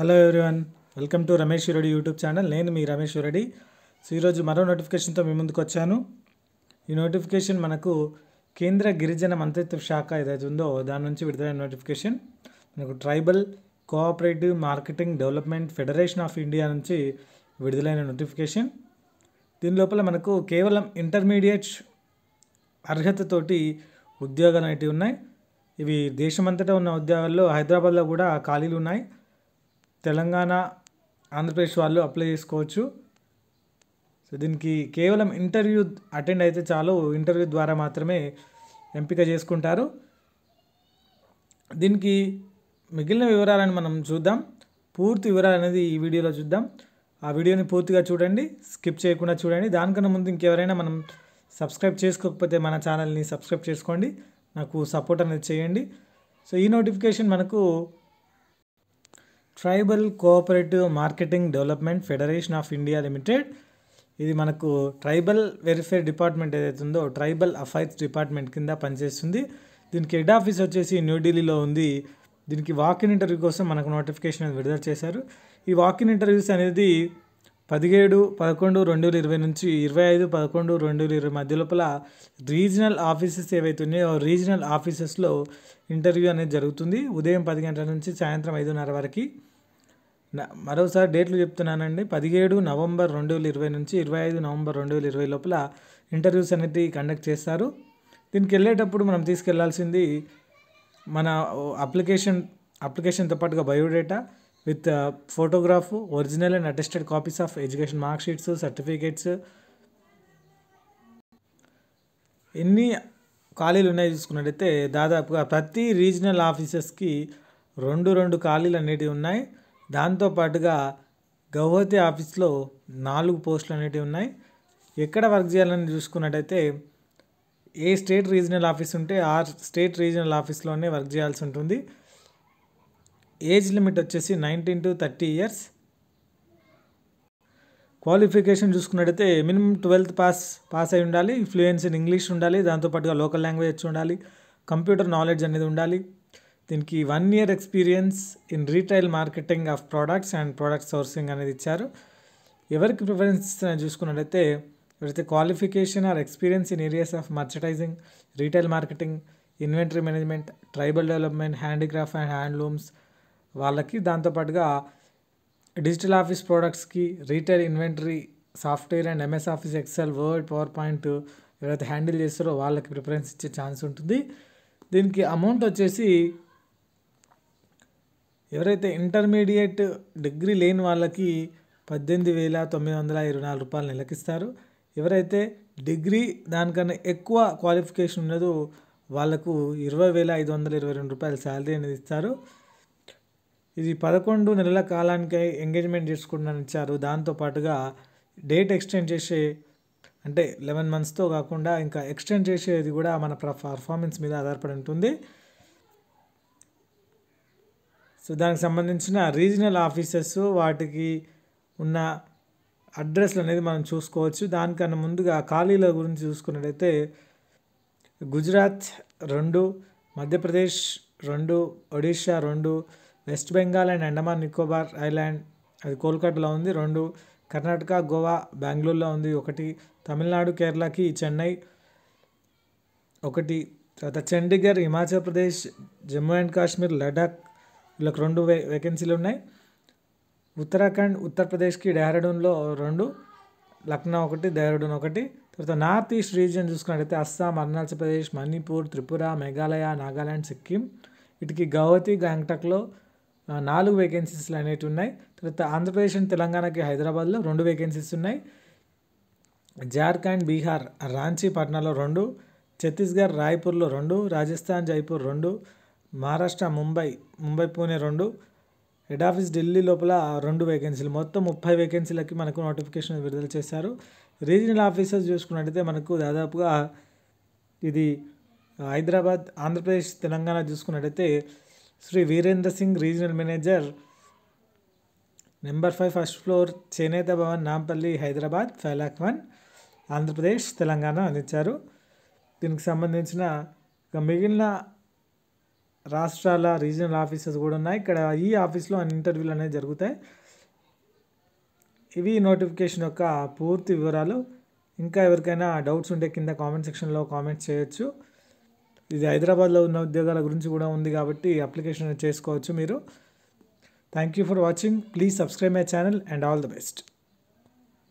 hello everyone welcome to Ramesh Reddy YouTube channel నేను మీ Ramesh Reddy so ఈరోజు మరో నోటిఫికేషన్తో మీ ముందుకు వచ్చాను ఈ నోటిఫికేషన్ మనకు కేంద్ర గిరిజన మంత్రిత్వ శాఖ ఏదైతే ఉందో దాని నుంచి విడుదలైన నోటిఫికేషన్ మనకు tribal cooperative marketing development federation of India నుంచి విడుదలైన నోటిఫికేషన్ దీని లోపల మనకు కేవలం ఇంటర్మీడియట్ అర్హతతోటి ఉద్యోగాలు అనేటివి ఉన్నాయి ఇవి దేశమంతటా ఉన్న ఉద్యోగాల్లో హైదరాబాద్లో కూడా ఖాళీలు ఉన్నాయి తెలంగాణ ఆంధ్రప్రదేశ్ వాళ్ళు అప్లై చేసుకోవచ్చు సో దీనికి కేవలం ఇంటర్వ్యూ అటెండ్ అయితే చాలు ఇంటర్వ్యూ ద్వారా మాత్రమే ఎంపిక చేసుకుంటారు దీనికి మిగిలిన వివరాలను మనం చూద్దాం పూర్తి వివరాలు అనేది ఈ వీడియోలో చూద్దాం ఆ వీడియోని పూర్తిగా చూడండి స్కిప్ చేయకుండా చూడండి దానికన్నా ముందు ఇంకెవరైనా మనం సబ్స్క్రైబ్ చేసుకోకపోతే మన ఛానల్ని సబ్స్క్రైబ్ చేసుకోండి నాకు సపోర్ట్ అనేది చేయండి సో ఈ నోటిఫికేషన్ మనకు tribal cooperative marketing development federation of India limited ఇది మనకు ట్రైబల్ వెల్ఫేర్ డిపార్ట్మెంట్ ఏదైతే ఉందో ట్రైబల్ అఫైర్స్ డిపార్ట్మెంట్ కింద పనిచేస్తుంది దీనికి హెడ్ ఆఫీస్ వచ్చేసి న్యూఢిల్లీలో ఉంది దీనికి వాకిన్ ఇంటర్వ్యూ కోసం మనకు నోటిఫికేషన్ విడుదల చేశారు ఈ వాకిన్ ఇంటర్వ్యూస్ అనేది పదిహేడు పదకొండు రెండు వేల ఇరవై నుంచి ఇరవై ఐదు పదకొండు రెండు వేల ఇరవై మధ్య లోపల రీజనల్ ఆఫీసెస్ ఏవైతే ఉన్నాయో రీజనల్ ఆఫీసెస్లో ఇంటర్వ్యూ అనేది జరుగుతుంది ఉదయం పది గంటల నుంచి సాయంత్రం ఐదున్నర వరకు మరోసారి డేట్లు చెప్తున్నానండి పదిహేడు నవంబర్ రెండు వేల ఇరవై నుంచి ఇరవై ఐదు నవంబర్ రెండు వేల ఇరవై లోపల ఇంటర్వ్యూస్ అనేది కండక్ట్ చేస్తారు దీనికి వెళ్ళేటప్పుడు మనం తీసుకెళ్లాల్సింది మన అప్లికేషన్ అప్లికేషన్తో పాటుగా biodata with photograph original and attested copies of education marksheets certificates ఎన్ని ఖాళీలు ఉన్నాయి చూసుకున్నట్టయితే దాదాపుగా ప్రతి రీజనల్ ఆఫీసెస్కి రెండు రెండు ఖాళీలు అనేటివి ఉన్నాయి దాంతోపాటుగా గౌహతి ఆఫీస్లో నాలుగు పోస్టులు అనేటివి ఉన్నాయి ఎక్కడ వర్క్ చేయాలని చూసుకున్నట్టయితే ఏ స్టేట్ రీజనల్ ఆఫీస్ ఉంటే ఆ స్టేట్ రీజనల్ ఆఫీస్లోనే వర్క్ చేయాల్సి ఉంటుంది ఏజ్ లిమిట్ వచ్చేసి nineteen to thirty years qualification చూసుకున్నట్టయితే మినిమం ట్వెల్త్ పాస్ పాస్ అయి ఉండాలి ఫ్లూయెన్స్ ఇన్ ఇంగ్లీష్ ఉండాలి దాంతోపాటుగా లోకల్ లాంగ్వేజ్ ఉండాలి కంప్యూటర్ నాలెడ్జ్ అనేది ఉండాలి దీనికి one year experience in retail marketing of products and product sourcing అనేది ఇచ్చారు ఎవరికి ప్రిఫరెన్స్ ఇస్తారని చూసుకున్నట్లయితే ఎవరైతే qualification or experience in areas of merchandising retail marketing inventory management tribal development handicraft and handlooms వాళ్ళకి దాంతోపాటుగా digital office ప్రోడక్ట్స్కి retail inventory software and MS office excel word PowerPoint ఎవరైతే handle చేస్తారో వాళ్ళకి ప్రిఫరెన్స్ ఇచ్చే chance ఉంటుంది దీనికి amount వచ్చేసి ఎవరైతే ఇంటర్మీడియట్ డిగ్రీ లేని వాళ్ళకి పద్దెనిమిది వేల తొమ్మిది వందల ఇరవై నాలుగు రూపాయలు నెలకిస్తారు ఎవరైతే డిగ్రీ దానికన్నా ఎక్కువ క్వాలిఫికేషన్ ఉన్నదో వాళ్ళకు ఇరవై వేల ఐదు వందల ఇరవై రెండు రూపాయలు శాలరీ అనేది ఇస్తారు ఇది పదకొండు నెలల కాలానికి ఎంగేజ్మెంట్ చేసుకుంటానని ఇచ్చారు దాంతోపాటుగా డేట్ ఎక్స్టెండ్ చేసే అంటే లెవెన్ మంత్స్తో కాకుండా ఇంకా ఎక్స్టెండ్ చేసేది కూడా మన పర్ఫార్మెన్స్ మీద ఆధారపడి ఉంటుంది సో దానికి సంబంధించిన రీజనల్ ఆఫీసెస్ వాటికి ఉన్న అడ్రస్లు అనేది మనం చూసుకోవచ్చు దానికన్నా ముందుగా ఖాళీల గురించి చూసుకున్నట్టయితే గుజరాత్ రెండు మధ్యప్రదేశ్ రెండు ఒడిషా రెండు West Bengal and Andaman Nicobar island అది కోల్కతాలో ఉంది రెండు కర్ణాటక గోవా బెంగళూరులో ఉంది ఒకటి తమిళనాడు కేరళకి చెన్నై ఒకటి తర్వాత చండీగఢ్ హిమాచల్ ప్రదేశ్ జమ్మూ అండ్ కాశ్మీర్ లడాక్ వీళ్ళకి రెండు వే వేకెన్సీలు ఉన్నాయి ఉత్తరాఖండ్ ఉత్తరప్రదేశ్కి డెహ్రాడూన్లో రెండు లక్నో ఒకటి డెహ్రాడూన్ ఒకటి తర్వాత నార్త్ ఈస్ట్ రీజియన్ చూసుకున్నట్లయితే అస్సాం అరుణాచల్ ప్రదేశ్ మణిపూర్ త్రిపుర మేఘాలయ నాగాల్యాండ్ సిక్కిం వీటికి గౌహతి గ్యాంగ్టాక్లో నాలుగు వేకెన్సీస్లు అనేవి ఉన్నాయి తర్వాత ఆంధ్రప్రదేశ్ అండ్ తెలంగాణకి హైదరాబాద్లో రెండు వేకెన్సీస్ ఉన్నాయి జార్ఖండ్ బీహార్ రాంచీ పట్నాలో రెండు ఛత్తీస్గఢ్ రాయ్పూర్లో రెండు రాజస్థాన్ జైపూర్ రెండు మహారాష్ట్ర ముంబై ముంబై పూణే రెండు హెడ్ ఆఫీస్ ఢిల్లీ లోపల రెండు వేకెన్సీలు మొత్తం ముప్పై వేకెన్సీలకి మనకు నోటిఫికేషన్ విడుదల చేశారు రీజనల్ ఆఫీసర్స్ చూసుకున్నట్టయితే మనకు దాదాపుగా ఇది హైదరాబాద్ ఆంధ్రప్రదేశ్ తెలంగాణ చూసుకున్నట్టయితే Shri Virendra Singh regional manager number five first floor Chenetha Bhavan Nampally Hyderabad five one Andhra Pradesh Telangana అందించారు దీనికి సంబంధించిన ఇక మిగిలిన రాష్ట్రాల రీజనల్ ఆఫీసెస్ కూడా ఉన్నాయి ఇక్కడ ఈ ఆఫీస్లో అన్ని ఇంటర్వ్యూలు అనేవి జరుగుతాయి ఇవి నోటిఫికేషన్ యొక్క పూర్తి వివరాలు ఇంకా ఎవరికైనా డౌట్స్ ఉంటే కింద కామెంట్ సెక్షన్లో కామెంట్ చేయొచ్చు ఇది హైదరాబాద్లో ఉన్న ఉద్యోగాల గురించి కూడా ఉంది కాబట్టి అప్లికేషన్ చేసుకోవచ్చు మీరు thank you for watching please subscribe my channel and all the best